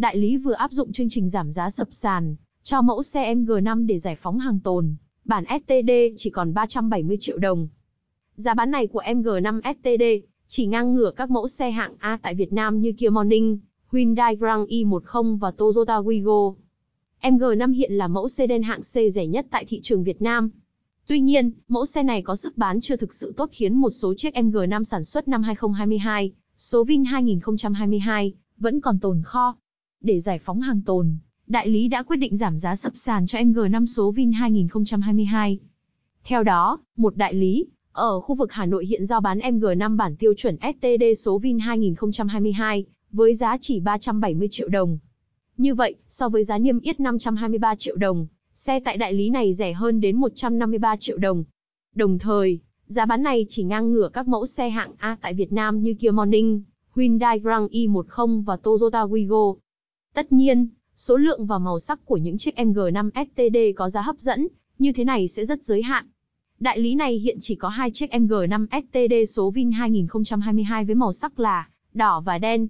đại lý vừa áp dụng chương trình giảm giá sập sàn, cho mẫu xe MG5 để giải phóng hàng tồn, bản STD chỉ còn 370 triệu đồng. Giá bán này của MG5 STD chỉ ngang ngửa các mẫu xe hạng A tại Việt Nam như Kia Morning, Hyundai Grand i10 e và Toyota Wigo. MG5 hiện là mẫu xe sedan hạng C rẻ nhất tại thị trường Việt Nam. Tuy nhiên, mẫu xe này có sức bán chưa thực sự tốt khiến một số chiếc MG5 sản xuất năm 2022, số Vin 2022 vẫn còn tồn kho để giải phóng hàng tồn, đại lý đã quyết định giảm giá sập sàn cho MG5 số Vin 2022. Theo đó, một đại lý ở khu vực Hà Nội hiện giao bán MG5 bản tiêu chuẩn STD số Vin 2022 với giá chỉ 370 triệu đồng. Như vậy, so với giá niêm yết 523 triệu đồng, xe tại đại lý này rẻ hơn đến 153 triệu đồng. Đồng thời, giá bán này chỉ ngang ngửa các mẫu xe hạng A tại Việt Nam như Kia Morning, Hyundai Grand i10 và Toyota Wigo. Tất nhiên, số lượng và màu sắc của những chiếc MG5 STD có giá hấp dẫn, như thế này sẽ rất giới hạn. Đại lý này hiện chỉ có hai chiếc MG5 STD số Vin 2022 với màu sắc là đỏ và đen.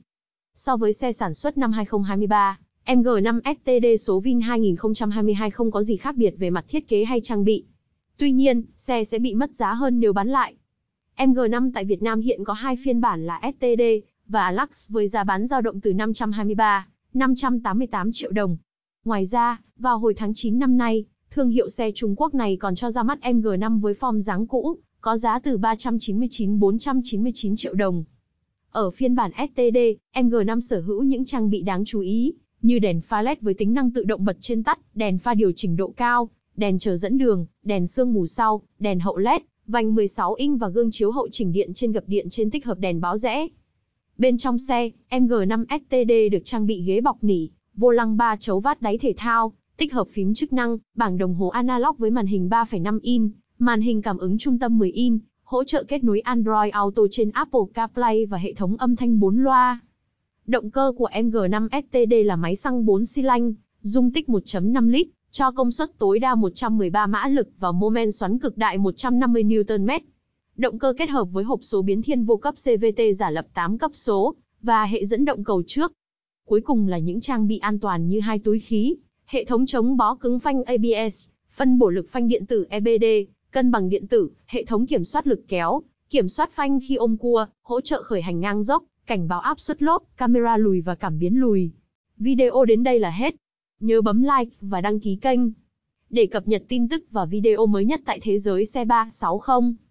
So với xe sản xuất năm 2023, MG5 STD số Vin 2022 không có gì khác biệt về mặt thiết kế hay trang bị. Tuy nhiên, xe sẽ bị mất giá hơn nếu bán lại. MG5 tại Việt Nam hiện có hai phiên bản là STD và Lux với giá bán dao động từ 523 588 triệu đồng. Ngoài ra, vào hồi tháng 9 năm nay, thương hiệu xe Trung Quốc này còn cho ra mắt MG5 với form dáng cũ, có giá từ 399-499 triệu đồng. Ở phiên bản STD, MG5 sở hữu những trang bị đáng chú ý, như đèn pha LED với tính năng tự động bật trên tắt, đèn pha điều chỉnh độ cao, đèn chờ dẫn đường, đèn sương mù sau, đèn hậu LED, vành 16 inch và gương chiếu hậu chỉnh điện trên gập điện trên tích hợp đèn báo rẽ. Bên trong xe, MG5 STD được trang bị ghế bọc nỉ, vô lăng ba chấu vát đáy thể thao, tích hợp phím chức năng, bảng đồng hồ analog với màn hình 3,5 in, màn hình cảm ứng trung tâm 10 in, hỗ trợ kết nối Android Auto trên Apple CarPlay và hệ thống âm thanh 4 loa. Động cơ của MG5 STD là máy xăng 4 xi lanh, dung tích 1.5 lít, cho công suất tối đa 113 mã lực và mô men xoắn cực đại 150 Nm. Động cơ kết hợp với hộp số biến thiên vô cấp CVT giả lập 8 cấp số và hệ dẫn động cầu trước. Cuối cùng là những trang bị an toàn như hai túi khí, hệ thống chống bó cứng phanh ABS, phân bổ lực phanh điện tử EBD, cân bằng điện tử, hệ thống kiểm soát lực kéo, kiểm soát phanh khi ôm cua, hỗ trợ khởi hành ngang dốc, cảnh báo áp suất lốp, camera lùi và cảm biến lùi. Video đến đây là hết. Nhớ bấm like và đăng ký kênh để cập nhật tin tức và video mới nhất tại thế giới xe 360.